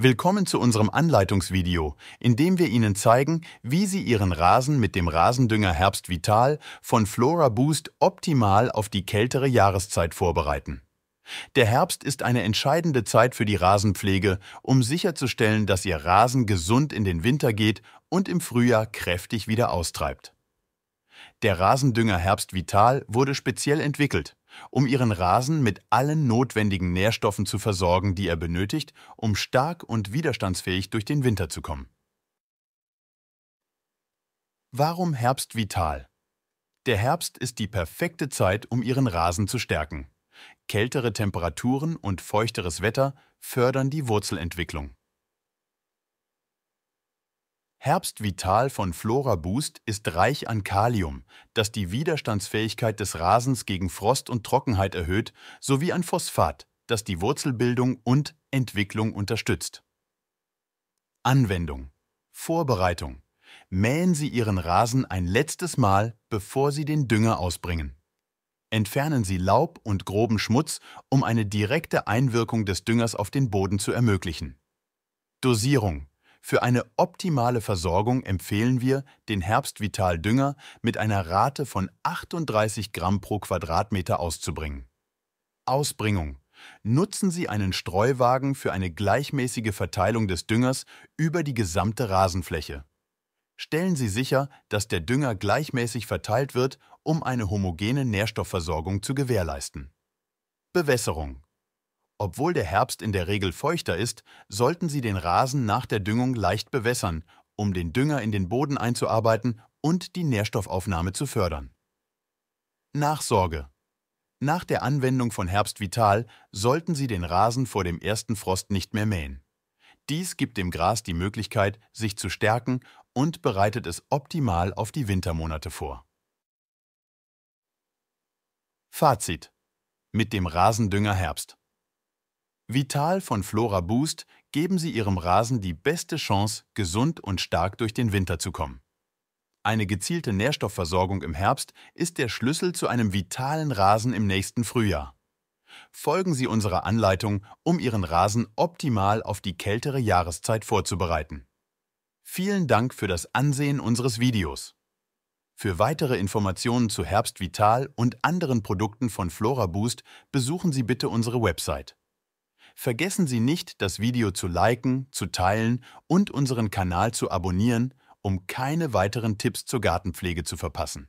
Willkommen zu unserem Anleitungsvideo, in dem wir Ihnen zeigen, wie Sie Ihren Rasen mit dem Rasendünger Herbst Vital von Flora Boost optimal auf die kältere Jahreszeit vorbereiten. Der Herbst ist eine entscheidende Zeit für die Rasenpflege, um sicherzustellen, dass Ihr Rasen gesund in den Winter geht und im Frühjahr kräftig wieder austreibt. Der Rasendünger Herbst Vital wurde speziell entwickelt, um ihren Rasen mit allen notwendigen Nährstoffen zu versorgen, die er benötigt, um stark und widerstandsfähig durch den Winter zu kommen. Warum Herbst vital? Der Herbst ist die perfekte Zeit, um ihren Rasen zu stärken. Kältere Temperaturen und feuchteres Wetter fördern die Wurzelentwicklung. Herbstvital von Flora Boost ist reich an Kalium, das die Widerstandsfähigkeit des Rasens gegen Frost und Trockenheit erhöht, sowie an Phosphat, das die Wurzelbildung und Entwicklung unterstützt. Anwendung Vorbereitung Mähen Sie Ihren Rasen ein letztes Mal, bevor Sie den Dünger ausbringen. Entfernen Sie Laub und groben Schmutz, um eine direkte Einwirkung des Düngers auf den Boden zu ermöglichen. Dosierung für eine optimale Versorgung empfehlen wir den Herbstvital-Dünger mit einer Rate von 38 Gramm pro Quadratmeter auszubringen. Ausbringung. Nutzen Sie einen Streuwagen für eine gleichmäßige Verteilung des Düngers über die gesamte Rasenfläche. Stellen Sie sicher, dass der Dünger gleichmäßig verteilt wird, um eine homogene Nährstoffversorgung zu gewährleisten. Bewässerung. Obwohl der Herbst in der Regel feuchter ist, sollten Sie den Rasen nach der Düngung leicht bewässern, um den Dünger in den Boden einzuarbeiten und die Nährstoffaufnahme zu fördern. Nachsorge Nach der Anwendung von Herbstvital sollten Sie den Rasen vor dem ersten Frost nicht mehr mähen. Dies gibt dem Gras die Möglichkeit, sich zu stärken und bereitet es optimal auf die Wintermonate vor. Fazit. Mit dem Rasendünger Herbst. Vital von Flora Boost geben Sie Ihrem Rasen die beste Chance, gesund und stark durch den Winter zu kommen. Eine gezielte Nährstoffversorgung im Herbst ist der Schlüssel zu einem vitalen Rasen im nächsten Frühjahr. Folgen Sie unserer Anleitung, um Ihren Rasen optimal auf die kältere Jahreszeit vorzubereiten. Vielen Dank für das Ansehen unseres Videos. Für weitere Informationen zu Herbst Vital und anderen Produkten von Flora Boost besuchen Sie bitte unsere Website. Vergessen Sie nicht, das Video zu liken, zu teilen und unseren Kanal zu abonnieren, um keine weiteren Tipps zur Gartenpflege zu verpassen.